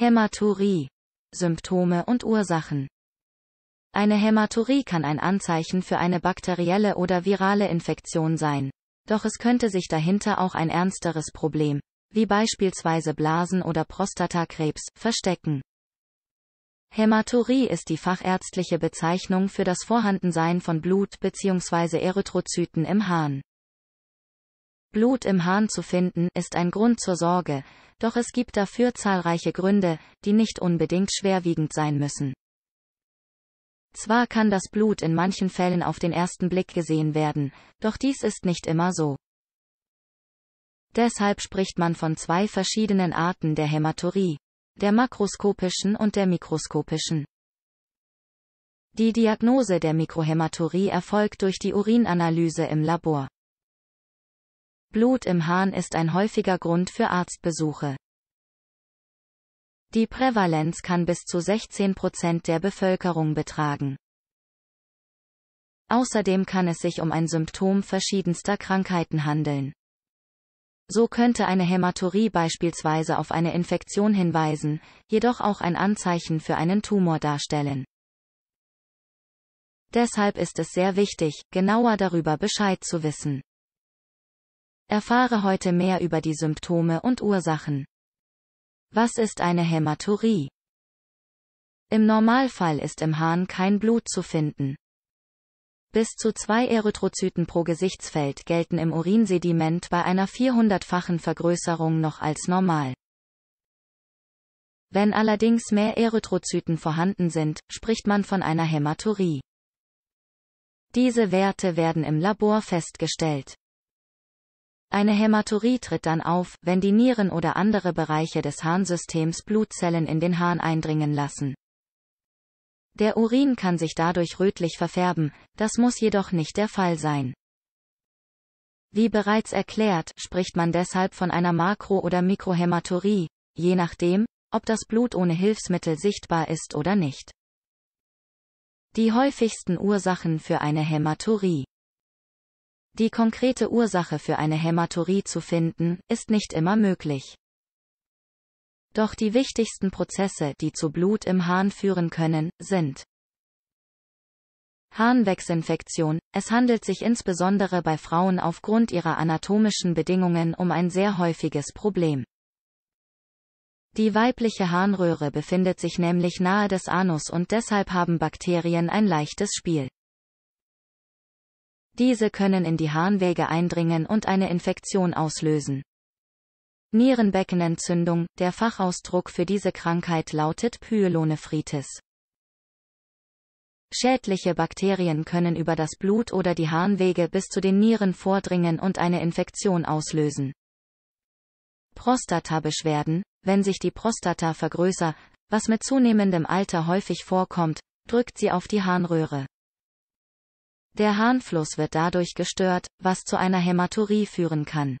Hämaturie. Symptome und Ursachen. Eine Hämaturie kann ein Anzeichen für eine bakterielle oder virale Infektion sein. Doch es könnte sich dahinter auch ein ernsteres Problem, wie beispielsweise Blasen- oder Prostatakrebs, verstecken. Hämaturie ist die fachärztliche Bezeichnung für das Vorhandensein von Blut bzw. Erythrozyten im Hahn. Blut im Hahn zu finden, ist ein Grund zur Sorge, doch es gibt dafür zahlreiche Gründe, die nicht unbedingt schwerwiegend sein müssen. Zwar kann das Blut in manchen Fällen auf den ersten Blick gesehen werden, doch dies ist nicht immer so. Deshalb spricht man von zwei verschiedenen Arten der Hämaturie, der makroskopischen und der mikroskopischen. Die Diagnose der Mikrohämaturie erfolgt durch die Urinanalyse im Labor. Blut im Hahn ist ein häufiger Grund für Arztbesuche. Die Prävalenz kann bis zu 16 Prozent der Bevölkerung betragen. Außerdem kann es sich um ein Symptom verschiedenster Krankheiten handeln. So könnte eine Hämaturie beispielsweise auf eine Infektion hinweisen, jedoch auch ein Anzeichen für einen Tumor darstellen. Deshalb ist es sehr wichtig, genauer darüber Bescheid zu wissen. Erfahre heute mehr über die Symptome und Ursachen. Was ist eine Hämaturie? Im Normalfall ist im Hahn kein Blut zu finden. Bis zu zwei Erythrozyten pro Gesichtsfeld gelten im Urinsediment bei einer 400-fachen Vergrößerung noch als normal. Wenn allerdings mehr Erythrozyten vorhanden sind, spricht man von einer Hämaturie. Diese Werte werden im Labor festgestellt. Eine Hämaturie tritt dann auf, wenn die Nieren oder andere Bereiche des Harnsystems Blutzellen in den Harn eindringen lassen. Der Urin kann sich dadurch rötlich verfärben, das muss jedoch nicht der Fall sein. Wie bereits erklärt, spricht man deshalb von einer Makro- oder Mikrohämaturie, je nachdem, ob das Blut ohne Hilfsmittel sichtbar ist oder nicht. Die häufigsten Ursachen für eine Hämaturie die konkrete Ursache für eine Hämatorie zu finden, ist nicht immer möglich. Doch die wichtigsten Prozesse, die zu Blut im Hahn führen können, sind Harnwegsinfektion. Es handelt sich insbesondere bei Frauen aufgrund ihrer anatomischen Bedingungen um ein sehr häufiges Problem. Die weibliche Harnröhre befindet sich nämlich nahe des Anus und deshalb haben Bakterien ein leichtes Spiel. Diese können in die Harnwege eindringen und eine Infektion auslösen. Nierenbeckenentzündung, der Fachausdruck für diese Krankheit lautet Pyelonephritis. Schädliche Bakterien können über das Blut oder die Harnwege bis zu den Nieren vordringen und eine Infektion auslösen. Prostatabeschwerden, wenn sich die Prostata vergrößert, was mit zunehmendem Alter häufig vorkommt, drückt sie auf die Harnröhre. Der Harnfluss wird dadurch gestört, was zu einer Hämaturie führen kann.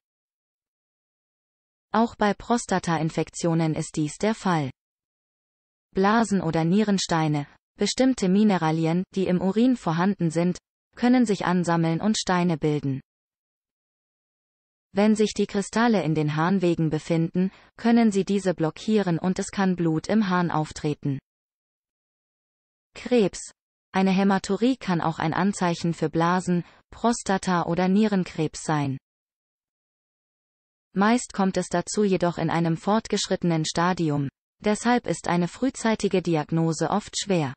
Auch bei Prostatainfektionen ist dies der Fall. Blasen oder Nierensteine, bestimmte Mineralien, die im Urin vorhanden sind, können sich ansammeln und Steine bilden. Wenn sich die Kristalle in den Harnwegen befinden, können sie diese blockieren und es kann Blut im Harn auftreten. Krebs, eine Hämaturie kann auch ein Anzeichen für Blasen, Prostata oder Nierenkrebs sein. Meist kommt es dazu jedoch in einem fortgeschrittenen Stadium, deshalb ist eine frühzeitige Diagnose oft schwer.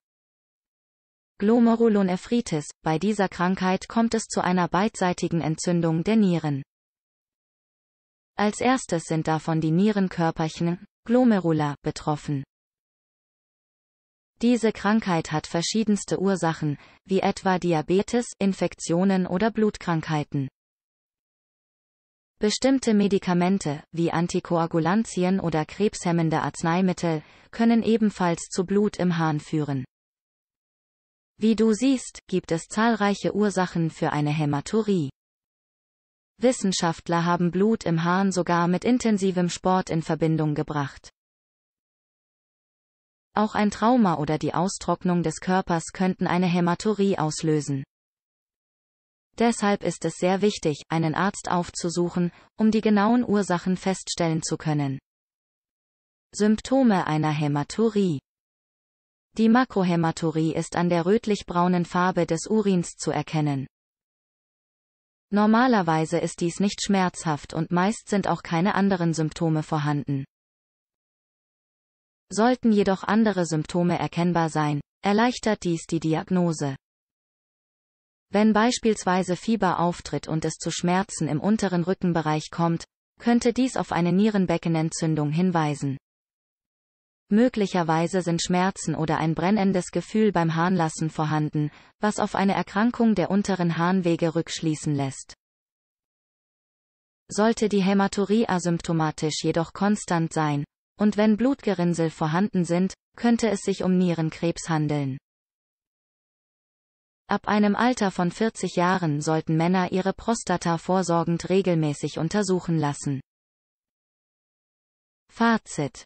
Glomerulonephritis, bei dieser Krankheit kommt es zu einer beidseitigen Entzündung der Nieren. Als erstes sind davon die Nierenkörperchen, Glomerula, betroffen. Diese Krankheit hat verschiedenste Ursachen, wie etwa Diabetes, Infektionen oder Blutkrankheiten. Bestimmte Medikamente, wie Antikoagulantien oder krebshemmende Arzneimittel, können ebenfalls zu Blut im Hahn führen. Wie du siehst, gibt es zahlreiche Ursachen für eine Hämaturie. Wissenschaftler haben Blut im Hahn sogar mit intensivem Sport in Verbindung gebracht. Auch ein Trauma oder die Austrocknung des Körpers könnten eine Hämaturie auslösen. Deshalb ist es sehr wichtig, einen Arzt aufzusuchen, um die genauen Ursachen feststellen zu können. Symptome einer Hämaturie Die Makrohämaturie ist an der rötlich-braunen Farbe des Urins zu erkennen. Normalerweise ist dies nicht schmerzhaft und meist sind auch keine anderen Symptome vorhanden. Sollten jedoch andere Symptome erkennbar sein, erleichtert dies die Diagnose. Wenn beispielsweise Fieber auftritt und es zu Schmerzen im unteren Rückenbereich kommt, könnte dies auf eine Nierenbeckenentzündung hinweisen. Möglicherweise sind Schmerzen oder ein brennendes Gefühl beim Harnlassen vorhanden, was auf eine Erkrankung der unteren Harnwege rückschließen lässt. Sollte die Hämaturie asymptomatisch jedoch konstant sein, und wenn Blutgerinnsel vorhanden sind, könnte es sich um Nierenkrebs handeln. Ab einem Alter von 40 Jahren sollten Männer ihre Prostata vorsorgend regelmäßig untersuchen lassen. Fazit.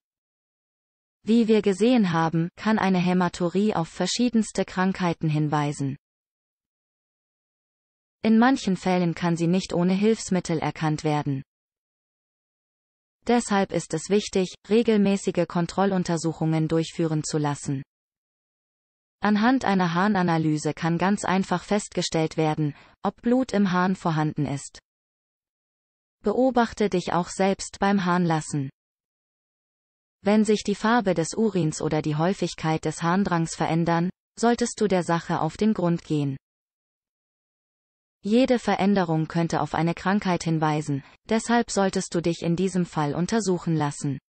Wie wir gesehen haben, kann eine Hämaturie auf verschiedenste Krankheiten hinweisen. In manchen Fällen kann sie nicht ohne Hilfsmittel erkannt werden. Deshalb ist es wichtig, regelmäßige Kontrolluntersuchungen durchführen zu lassen. Anhand einer Harnanalyse kann ganz einfach festgestellt werden, ob Blut im Hahn vorhanden ist. Beobachte dich auch selbst beim Harnlassen. Wenn sich die Farbe des Urins oder die Häufigkeit des Harndrangs verändern, solltest du der Sache auf den Grund gehen. Jede Veränderung könnte auf eine Krankheit hinweisen, deshalb solltest du dich in diesem Fall untersuchen lassen.